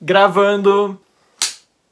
gravando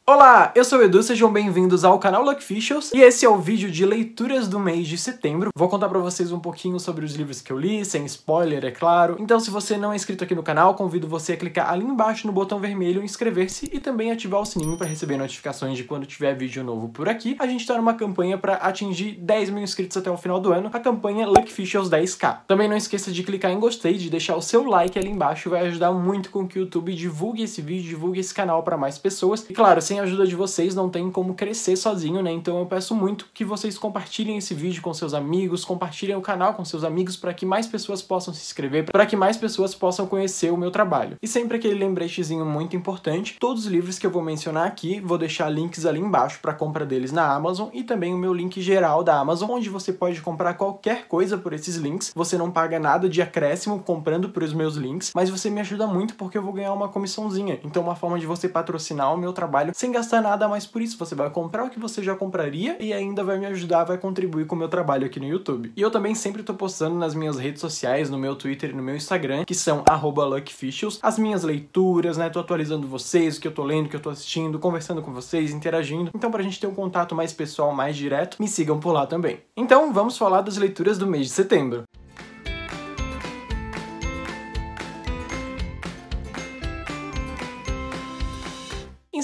Olá, eu sou o Edu, sejam bem-vindos ao canal Luckficials e esse é o vídeo de leituras do mês de setembro. Vou contar pra vocês um pouquinho sobre os livros que eu li, sem spoiler, é claro. Então se você não é inscrito aqui no canal, convido você a clicar ali embaixo no botão vermelho, inscrever-se e também ativar o sininho para receber notificações de quando tiver vídeo novo por aqui. A gente tá numa campanha para atingir 10 mil inscritos até o final do ano, a campanha Luckficials 10k. Também não esqueça de clicar em gostei, de deixar o seu like ali embaixo, vai ajudar muito com que o YouTube divulgue esse vídeo, divulgue esse canal para mais pessoas. E claro, sem sem a ajuda de vocês não tem como crescer sozinho, né? Então eu peço muito que vocês compartilhem esse vídeo com seus amigos, compartilhem o canal com seus amigos para que mais pessoas possam se inscrever, para que mais pessoas possam conhecer o meu trabalho. E sempre aquele lembretezinho muito importante, todos os livros que eu vou mencionar aqui, vou deixar links ali embaixo para compra deles na Amazon e também o meu link geral da Amazon, onde você pode comprar qualquer coisa por esses links. Você não paga nada de acréscimo comprando por os meus links, mas você me ajuda muito porque eu vou ganhar uma comissãozinha. Então uma forma de você patrocinar o meu trabalho sem gastar nada mais por isso. Você vai comprar o que você já compraria e ainda vai me ajudar, vai contribuir com o meu trabalho aqui no YouTube. E eu também sempre tô postando nas minhas redes sociais, no meu Twitter e no meu Instagram, que são luckfishels, as minhas leituras, né? Tô atualizando vocês, o que eu tô lendo, o que eu tô assistindo, conversando com vocês, interagindo. Então pra gente ter um contato mais pessoal, mais direto, me sigam por lá também. Então vamos falar das leituras do mês de setembro.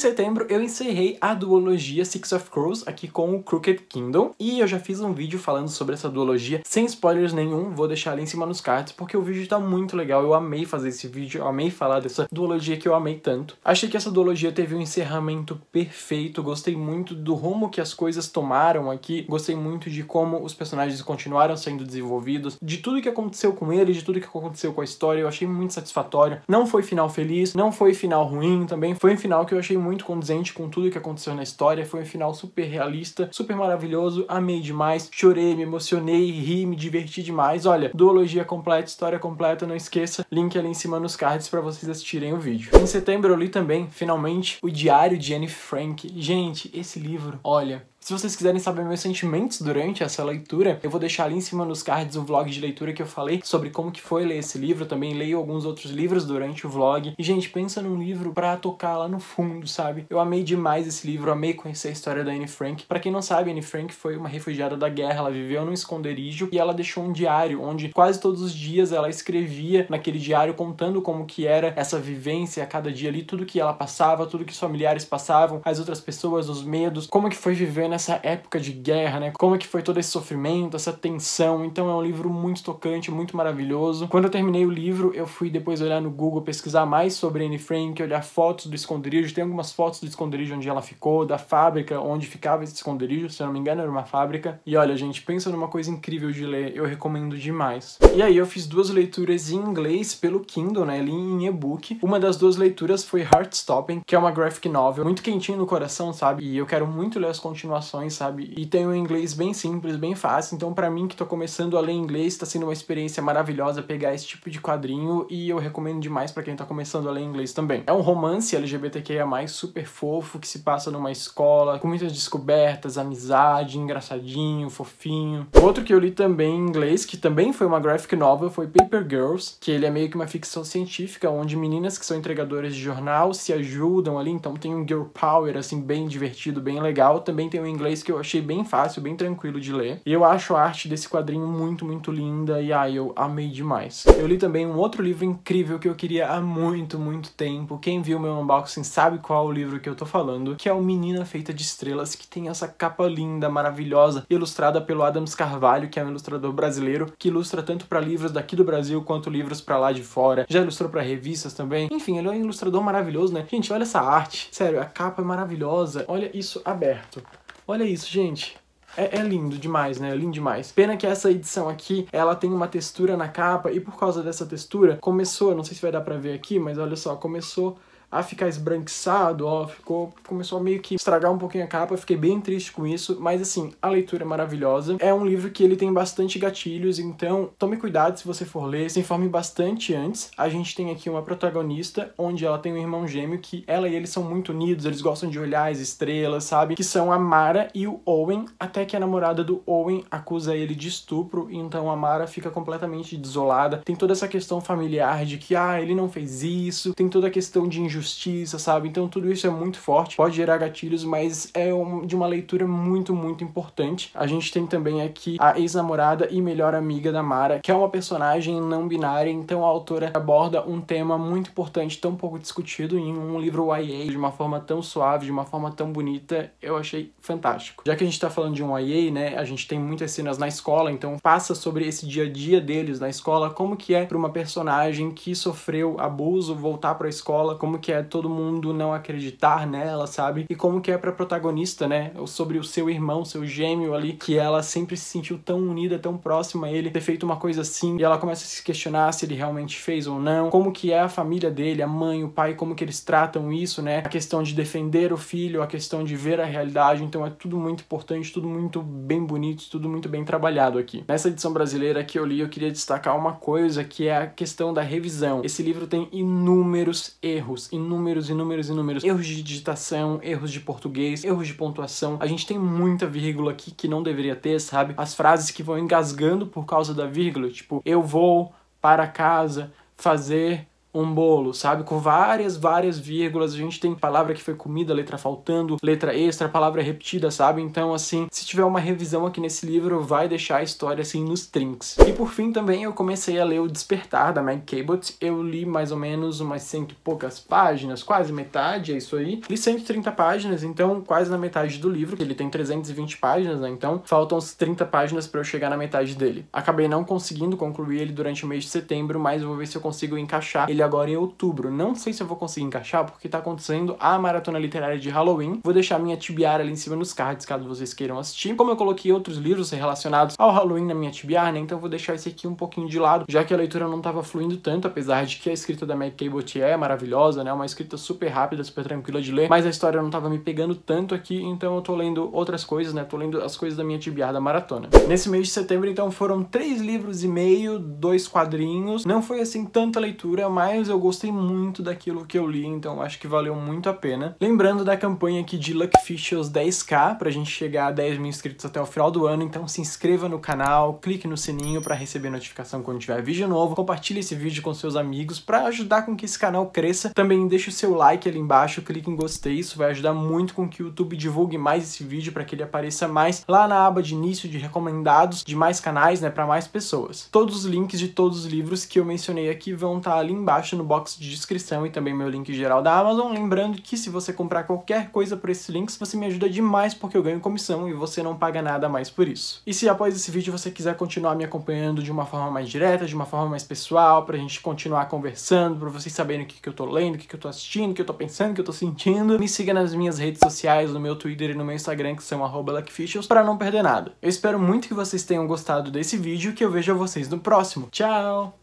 setembro eu encerrei a duologia Six of Crows aqui com o Crooked Kingdom e eu já fiz um vídeo falando sobre essa duologia sem spoilers nenhum, vou deixar ali em cima nos cards porque o vídeo tá muito legal, eu amei fazer esse vídeo, eu amei falar dessa duologia que eu amei tanto. Achei que essa duologia teve um encerramento perfeito, gostei muito do rumo que as coisas tomaram aqui, gostei muito de como os personagens continuaram sendo desenvolvidos, de tudo que aconteceu com eles, de tudo que aconteceu com a história, eu achei muito satisfatório. Não foi final feliz, não foi final ruim também, foi um final que eu achei muito muito condizente com tudo que aconteceu na história. Foi um final super realista, super maravilhoso. Amei demais, chorei, me emocionei, ri, me diverti demais. Olha, duologia completa, história completa, não esqueça. Link ali em cima nos cards para vocês assistirem o vídeo. Em setembro eu li também, finalmente, O Diário de Anne Frank. Gente, esse livro, olha, se vocês quiserem saber meus sentimentos durante essa leitura, eu vou deixar ali em cima nos cards um vlog de leitura que eu falei sobre como que foi ler esse livro, eu também leio alguns outros livros durante o vlog. E gente, pensa num livro para tocar lá no fundo, sabe? Eu amei demais esse livro, amei conhecer a história da Anne Frank. Para quem não sabe, Anne Frank foi uma refugiada da guerra, ela viveu num esconderijo e ela deixou um diário onde quase todos os dias ela escrevia naquele diário contando como que era essa vivência a cada dia ali, tudo que ela passava, tudo que os familiares passavam, as outras pessoas, os medos, como que foi viver nessa época de guerra, né? Como é que foi todo esse sofrimento, essa tensão. Então é um livro muito tocante, muito maravilhoso. Quando eu terminei o livro, eu fui depois olhar no Google pesquisar mais sobre Anne Frank, olhar fotos do esconderijo. Tem algumas fotos do esconderijo onde ela ficou, da fábrica onde ficava esse esconderijo, se eu não me engano, era uma fábrica. E olha, gente, pensa numa coisa incrível de ler, eu recomendo demais. E aí eu fiz duas leituras em inglês pelo Kindle, né, ali em e-book. Uma das duas leituras foi Heartstopping, que é uma graphic novel muito quentinho no coração, sabe? E eu quero muito ler as continuações informações, sabe? E tem um inglês bem simples, bem fácil. Então, para mim que tô começando a ler inglês, tá sendo uma experiência maravilhosa pegar esse tipo de quadrinho e eu recomendo demais para quem tá começando a ler inglês também. É um romance LGBTQIA+, super fofo, que se passa numa escola, com muitas descobertas, amizade, engraçadinho, fofinho. Outro que eu li também em inglês, que também foi uma graphic novel, foi Paper Girls, que ele é meio que uma ficção científica, onde meninas que são entregadoras de jornal se ajudam ali, então tem um girl power, assim, bem divertido, bem legal. Também tem um inglês que eu achei bem fácil, bem tranquilo de ler. E eu acho a arte desse quadrinho muito, muito linda e ai, eu amei demais. Eu li também um outro livro incrível que eu queria há muito, muito tempo. Quem viu meu unboxing sabe qual o livro que eu tô falando, que é o Menina Feita de Estrelas, que tem essa capa linda, maravilhosa, ilustrada pelo Adams Carvalho, que é um ilustrador brasileiro, que ilustra tanto para livros daqui do Brasil quanto livros para lá de fora. Já ilustrou para revistas também. Enfim, ele é um ilustrador maravilhoso, né? Gente, olha essa arte. Sério, a capa é maravilhosa. Olha isso aberto. Olha isso, gente. É, é, lindo demais, né? É lindo demais. Pena que essa edição aqui, ela tem uma textura na capa e por causa dessa textura, começou, não sei se vai dar pra ver aqui, mas olha só, começou a ficar esbranquiçado, ó, ficou, começou a meio que estragar um pouquinho a capa, fiquei bem triste com isso, mas assim, a leitura é maravilhosa. É um livro que ele tem bastante gatilhos, então tome cuidado se você for ler, se informe bastante antes. A gente tem aqui uma protagonista, onde ela tem um irmão gêmeo que ela e ele são muito unidos, eles gostam de olhar as estrelas, sabe? Que são a Mara e o Owen, até que a namorada do Owen acusa ele de estupro, então a Mara fica completamente desolada. Tem toda essa questão familiar de que, ah, ele não fez isso, tem toda a questão de injustiça justiça, sabe? Então tudo isso é muito forte, pode gerar gatilhos, mas é um, de uma leitura muito, muito importante. A gente tem também aqui a ex-namorada e melhor amiga da Mara, que é uma personagem não binária, então a autora aborda um tema muito importante, tão pouco discutido em um livro YA, de uma forma tão suave, de uma forma tão bonita, eu achei fantástico. Já que a gente tá falando de um YA, né, a gente tem muitas cenas na escola, então passa sobre esse dia a dia deles na escola, como que é para uma personagem que sofreu abuso voltar para a escola, como que que é todo mundo não acreditar nela, sabe? E como que é pra protagonista, né? Sobre o seu irmão, seu gêmeo ali, que ela sempre se sentiu tão unida, tão próxima a ele, ter feito uma coisa assim, e ela começa a se questionar se ele realmente fez ou não, como que é a família dele, a mãe, o pai, como que eles tratam isso, né? A questão de defender o filho, a questão de ver a realidade, então é tudo muito importante, tudo muito bem bonito, tudo muito bem trabalhado aqui. Nessa edição brasileira que eu li, eu queria destacar uma coisa que é a questão da revisão. Esse livro tem inúmeros erros, inúmeros, inúmeros, inúmeros erros de digitação, erros de português, erros de pontuação. A gente tem muita vírgula aqui que não deveria ter, sabe? As frases que vão engasgando por causa da vírgula, tipo, eu vou para casa fazer um bolo, sabe? Com várias, várias vírgulas. A gente tem palavra que foi comida, letra faltando, letra extra, palavra repetida, sabe? Então, assim, se tiver uma revisão aqui nesse livro, vai deixar a história, assim, nos trinks. E por fim, também, eu comecei a ler O Despertar, da Meg Cabot. Eu li mais ou menos umas cento e poucas páginas, quase metade, é isso aí. Li 130 páginas, então quase na metade do livro, que ele tem 320 páginas, né? Então, faltam uns 30 páginas para eu chegar na metade dele. Acabei não conseguindo concluir ele durante o mês de setembro, mas vou ver se eu consigo encaixar ele agora em outubro. Não sei se eu vou conseguir encaixar, porque tá acontecendo a maratona literária de Halloween. Vou deixar minha tibiara ali em cima nos cards, caso vocês queiram assistir. Como eu coloquei outros livros relacionados ao Halloween na minha tibiara, né, então vou deixar esse aqui um pouquinho de lado, já que a leitura não tava fluindo tanto, apesar de que a escrita da Kay Cabot é maravilhosa, né, uma escrita super rápida, super tranquila de ler, mas a história não tava me pegando tanto aqui, então eu tô lendo outras coisas, né, tô lendo as coisas da minha tibiara da maratona. Nesse mês de setembro, então, foram três livros e meio, dois quadrinhos. Não foi, assim, tanta leitura, mas mas eu gostei muito daquilo que eu li, então acho que valeu muito a pena. Lembrando da campanha aqui de Luckfish aos 10k, pra gente chegar a 10 mil inscritos até o final do ano, então se inscreva no canal, clique no sininho para receber notificação quando tiver vídeo novo, compartilhe esse vídeo com seus amigos para ajudar com que esse canal cresça. Também deixe o seu like ali embaixo, clique em gostei, isso vai ajudar muito com que o YouTube divulgue mais esse vídeo para que ele apareça mais lá na aba de início de recomendados de mais canais, né, para mais pessoas. Todos os links de todos os livros que eu mencionei aqui vão estar tá ali embaixo abaixo no box de descrição e também meu link geral da Amazon. Lembrando que se você comprar qualquer coisa por esses links, você me ajuda demais porque eu ganho comissão e você não paga nada mais por isso. E se após esse vídeo você quiser continuar me acompanhando de uma forma mais direta, de uma forma mais pessoal, pra gente continuar conversando, pra vocês saberem o que, que eu tô lendo, o que, que eu tô assistindo, o que eu tô pensando, o que eu tô sentindo, me siga nas minhas redes sociais, no meu Twitter e no meu Instagram, que são Luckfishels, pra não perder nada. Eu espero muito que vocês tenham gostado desse vídeo e que eu vejo vocês no próximo. Tchau!